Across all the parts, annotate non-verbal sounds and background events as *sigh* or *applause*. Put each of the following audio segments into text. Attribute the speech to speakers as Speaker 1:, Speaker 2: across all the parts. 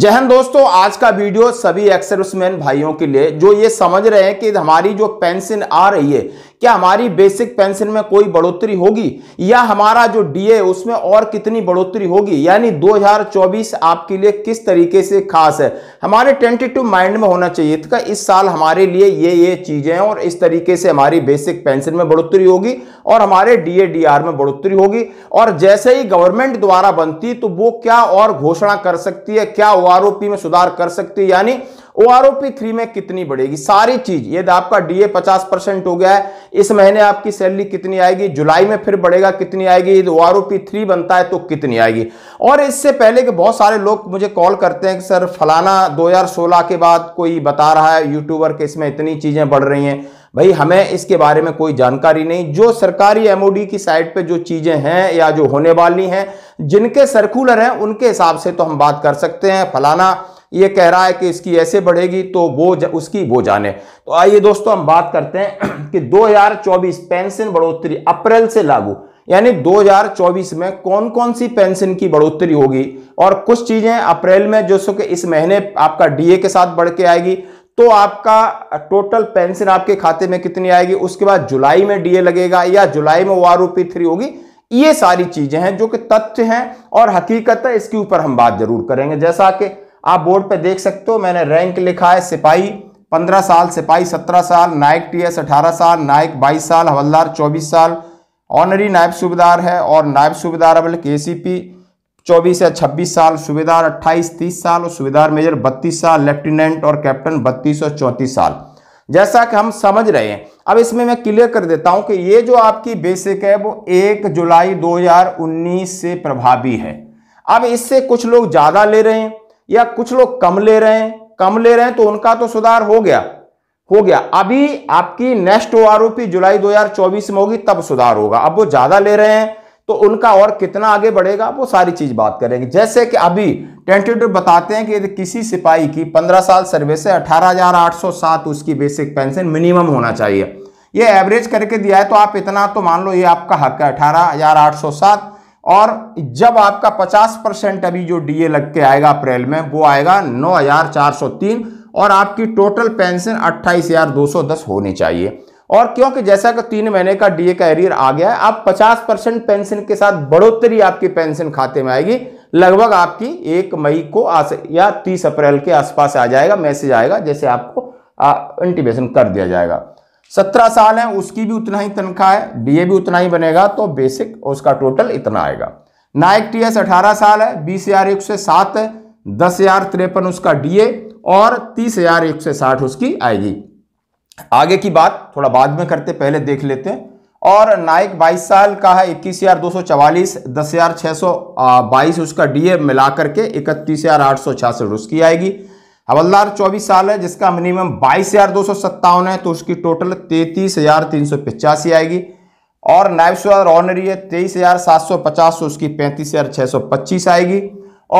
Speaker 1: जय हिंद दोस्तों आज का वीडियो सभी एक्सर्समैन भाइयों के लिए जो ये समझ रहे हैं कि हमारी जो पेंशन आ रही है क्या हमारी बेसिक पेंशन में कोई बढ़ोतरी होगी या हमारा जो डीए उसमें और कितनी बढ़ोतरी होगी यानी 2024 आपके लिए किस तरीके से खास है हमारे टेंटेटिव माइंड में होना चाहिए था इस साल हमारे लिए ये ये चीजें हैं और इस तरीके से हमारी बेसिक पेंशन में बढ़ोतरी होगी और हमारे डीए डी में बढ़ोतरी होगी और जैसे ही गवर्नमेंट द्वारा बनती तो वो क्या और घोषणा कर सकती है क्या ओ में सुधार कर सकती है यानी ओ आर थ्री में कितनी बढ़ेगी सारी चीज यदि तो आपका डीए पचास परसेंट हो गया है इस महीने आपकी सैलरी कितनी आएगी जुलाई में फिर बढ़ेगा कितनी आएगी यदि ओ थ्री बनता है तो कितनी आएगी और इससे पहले के बहुत सारे लोग मुझे कॉल करते हैं कि सर फलाना 2016 के बाद कोई बता रहा है यूट्यूबर के इसमें इतनी चीजें बढ़ रही हैं भाई हमें इसके बारे में कोई जानकारी नहीं जो सरकारी एमओडी की साइट पे जो चीज़ें हैं या जो होने वाली हैं जिनके सर्कुलर हैं उनके हिसाब से तो हम बात कर सकते हैं फलाना ये कह रहा है कि इसकी ऐसे बढ़ेगी तो वो उसकी वो जाने तो आइए दोस्तों हम बात करते हैं *clears throat* कि 2024 पेंशन बढ़ोतरी अप्रैल से लागू यानी 2024 में कौन कौन सी पेंशन की बढ़ोतरी होगी और कुछ चीज़ें अप्रैल में जो सो कि इस महीने आपका डीए के साथ बढ़ के आएगी तो आपका टोटल पेंशन आपके खाते में कितनी आएगी उसके बाद जुलाई में डीए लगेगा या जुलाई में वो थ्री होगी ये सारी चीज़ें हैं जो कि तथ्य हैं और हकीकत है इसके ऊपर हम बात जरूर करेंगे जैसा कि आप बोर्ड पे देख सकते हो मैंने रैंक लिखा है सिपाही 15 साल सिपाही 17 साल नायक टीएस 18 साल नायक 22 साल हवलदार 24 साल ऑनरी नायब सूबेदार है और नायब सूबेदार अब के सी पी चौबीस या छब्बीस साल सूबेदार अट्ठाईस तीस साल और सूबेदार मेजर बत्तीस साल लेफ्टिनेंट और कैप्टन बत्तीस और चौंतीस साल जैसा कि हम समझ रहे हैं अब इसमें मैं क्लियर कर देता हूं कि ये जो आपकी बेसिक है वो एक जुलाई दो से प्रभावी है अब इससे कुछ लोग ज़्यादा ले रहे हैं या कुछ लोग कम ले रहे हैं कम ले रहे हैं तो उनका तो सुधार हो गया हो गया अभी आपकी नेक्स्ट ओ आर जुलाई 2024 में होगी तब सुधार होगा अब वो ज्यादा ले रहे हैं तो उनका और कितना आगे बढ़ेगा वो सारी चीज बात करेंगे जैसे कि अभी टेंटेटिव बताते हैं कि यदि किसी सिपाही की 15 साल सर्विस है 18,807 उसकी बेसिक पेंशन मिनिमम होना चाहिए ये एवरेज करके दिया है तो आप इतना तो मान लो ये आपका हक है अठारह और जब आपका 50 परसेंट अभी जो डीए लग के आएगा अप्रैल में वो आएगा 9,403 और आपकी टोटल पेंशन 28,210 होनी चाहिए और क्योंकि जैसा कि तीन महीने का डीए का एरियर आ गया है आप 50 परसेंट पेंशन के साथ बढ़ोतरी आपकी पेंशन खाते में आएगी लगभग आपकी एक मई को आस, या तीस अप्रैल के आसपास आ जाएगा मैसेज आएगा जैसे आपको इंटीमेशन कर दिया जाएगा सत्रह साल है उसकी भी उतना ही तनख्वाह है बीए भी उतना ही बनेगा तो बेसिक उसका टोटल इतना आएगा नायक टी एस अठारह साल है बीस हजार एक सौ सात है दस हजार तिरपन उसका डीए और तीस हजार एक सौ साठ उसकी आएगी आगे की बात थोड़ा बाद में करते पहले देख लेते हैं और नायक 22 साल का है इक्कीस हजार दो सौ चवालीस दस हजार छह सौ बाईस उसका डीए मिलाकर के इकतीस हजार आठ सौ छियासठ उसकी आएगी हवलदार 24 साल है जिसका मिनिमम बाईस हजार दो सौ सत्तावन है तो उसकी टोटल तैतीस हजार तीन सौ पिचासी आएगी और नायब सुधार ऑनरी है तेईस हजार सात सौ पचास तो उसकी पैंतीस हजार छः सौ पच्चीस आएगी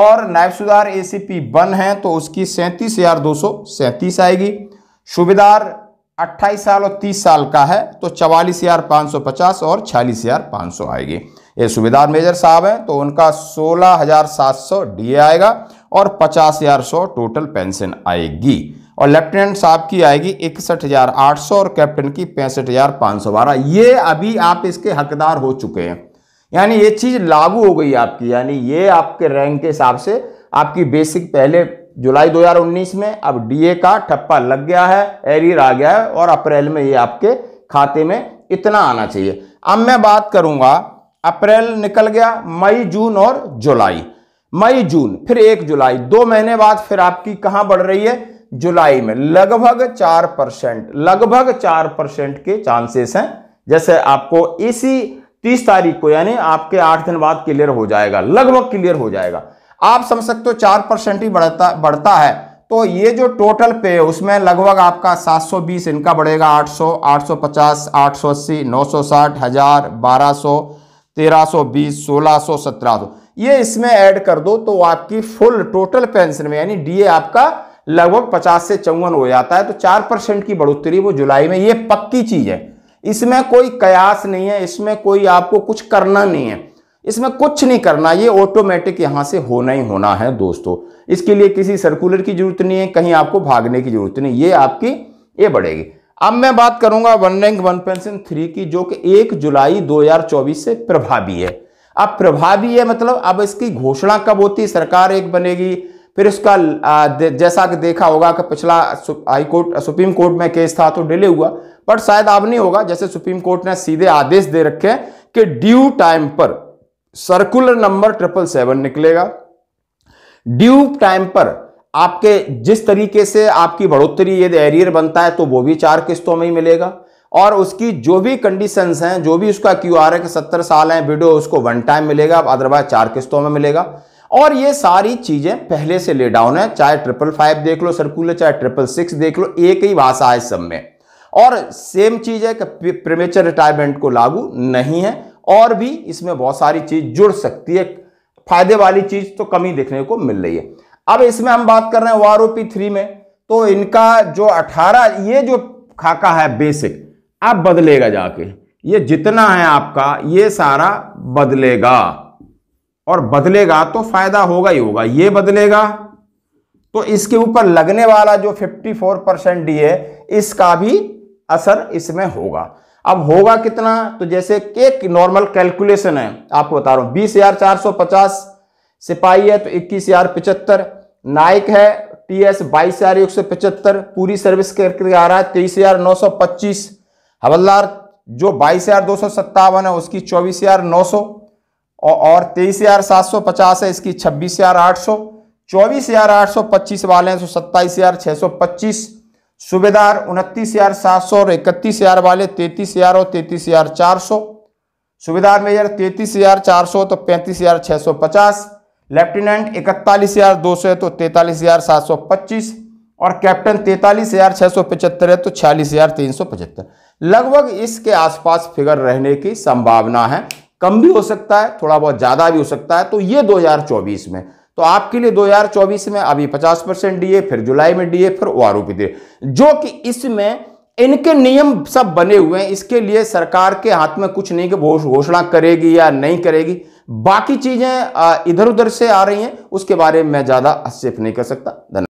Speaker 1: और नायब सुधार ए सी पी वन है तो उसकी सैंतीस हजार दो सौ सैंतीस आएगी सूबेदार अट्ठाईस साल और तीस साल का है तो चवालीस हजार पाँच सौ पचास और छियालीस हजार पाँच सौ आएगी ये सूबेदार मेजर साहब हैं तो उनका सोलह हजार सात सौ डी आएगा और पचास हज़ार सौ टोटल पेंशन आएगी और लेफ्टिनेंट साहब की आएगी इकसठ हज़ार आठ सौ और कैप्टन की पैंसठ हज़ार पाँच सौ बारह ये अभी आप इसके हकदार हो चुके हैं यानी ये चीज़ लागू हो गई आपकी यानी ये आपके रैंक के हिसाब से आपकी बेसिक पहले जुलाई 2019 में अब डीए का ठप्पा लग गया है एरियर आ गया है और अप्रैल में ये आपके खाते में इतना आना चाहिए अब मैं बात करूंगा अप्रैल निकल गया मई जून और जुलाई मई जून फिर एक जुलाई दो महीने बाद फिर आपकी कहां बढ़ रही है जुलाई में लगभग चार परसेंट लगभग चार परसेंट के चांसेस हैं जैसे आपको इसी तीस तारीख को यानी आपके आठ दिन बाद क्लियर हो जाएगा लगभग क्लियर हो जाएगा आप समझ सकते हो चार परसेंट ही बढ़ता बढ़ता है तो ये जो टोटल पे है उसमें लगभग आपका 720 इनका बढ़ेगा 800 850 880 960 हजार 1200 1320 1600 1700 ये इसमें ऐड कर दो तो आपकी फुल टोटल पेंशन में यानी डीए आपका लगभग पचास से चौवन हो जाता है तो चार परसेंट की बढ़ोतरी वो जुलाई में ये पक्की चीज है इसमें कोई कयास नहीं है इसमें कोई आपको कुछ करना नहीं है इसमें कुछ नहीं करना ये ऑटोमेटिक यहां से होना ही होना है दोस्तों इसके लिए किसी सर्कुलर की जरूरत नहीं है कहीं आपको भागने की जरूरत नहीं ये आपकी ये बढ़ेगी अब मैं बात करूंगा one rank one pension three की जो कि एक जुलाई 2024 से प्रभावी है अब प्रभावी है मतलब अब इसकी घोषणा कब होती सरकार एक बनेगी फिर उसका जैसा कि देखा होगा कि पिछला हाई कोर्ट सुप्रीम कोर्ट में केस था तो डिले हुआ पर शायद अब नहीं होगा जैसे सुप्रीम कोर्ट ने सीधे आदेश दे रखे हैं कि ड्यू टाइम पर सर्कुलर नंबर ट्रिपल सेवन निकलेगा ड्यू टाइम पर आपके जिस तरीके से आपकी बढ़ोतरी यदि एरियर बनता है तो वो भी चार किस्तों में ही मिलेगा और उसकी जो भी कंडीशंस हैं जो भी उसका क्यू आर है कि सत्तर साल है वीडियो उसको वन टाइम मिलेगा अदरवाइज चार किस्तों में मिलेगा और ये सारी चीज़ें पहले से ले डाउन है चाहे ट्रिपल फाइव देख लो सर्कुलर चाहे ट्रिपल सिक्स देख लो एक ही भाषा है सब में और सेम चीज़ है कि प्रीमेचर रिटायरमेंट को लागू नहीं है और भी इसमें बहुत सारी चीज़ जुड़ सकती है फायदे वाली चीज़ तो कमी देखने को मिल रही है अब इसमें हम बात कर रहे हैं ओ आर में तो इनका जो अठारह ये जो खाका है बेसिक अब बदलेगा जाके ये जितना है आपका ये सारा बदलेगा और बदलेगा तो फायदा होगा ही होगा ये बदलेगा तो इसके ऊपर लगने वाला जो 54 परसेंट डी है इसका भी असर इसमें होगा अब होगा कितना तो जैसे एक नॉर्मल कैलकुलेशन है आपको बता रहा हूं बीस हजार चार सौ पचास सिपाही है तो इक्कीस हजार पिचहत्तर नाइक है टी एस बाईस हजार एक सौ पचहत्तर पूरी सर्विस करके आ रहा है तेईस हजार नौ सौ पच्चीस हवलदार जो बाईस हजार दो सौ सत्तावन है उसकी चौबीस हजार नौ सौ और तेईस हजार सात सौ पचास है इसकी छब्बीस हजार आठ सौ चौबीस हजार आठ सौ पच्चीस वाले हैं तो सत्ताईस हजार छः सौ पच्चीस सूबेदार उनतीस हजार सात सौ और इकतीस हजार वाले तैतीस हजार और तैतीस हजार चार सौ सूबेदार मेजर तैतीस हजार चार सौ तो पैंतीस हजार छः सौ पचास लेफ्टिनेंट इकतालीस हजार दो सौ है तो तैंतालीस हजार सात सौ पच्चीस और कैप्टन तैतालीस हज़ार छह सौ पचहत्तर है तो छियालीस हज़ार तीन सौ पचहत्तर लगभग इसके आसपास फिगर रहने की संभावना है कम भी हो सकता है थोड़ा बहुत ज़्यादा भी हो सकता है तो ये 2024 में तो आपके लिए 2024 में अभी 50 परसेंट डीए फिर जुलाई में डीए फिर ओ आर डीए जो कि इसमें इनके नियम सब बने हुए हैं इसके लिए सरकार के हाथ में कुछ नहीं कि घोषणा करेगी या नहीं करेगी बाकी चीज़ें इधर उधर से आ रही हैं उसके बारे में मैं ज़्यादा हस्तक्षेप नहीं कर सकता धन्यवाद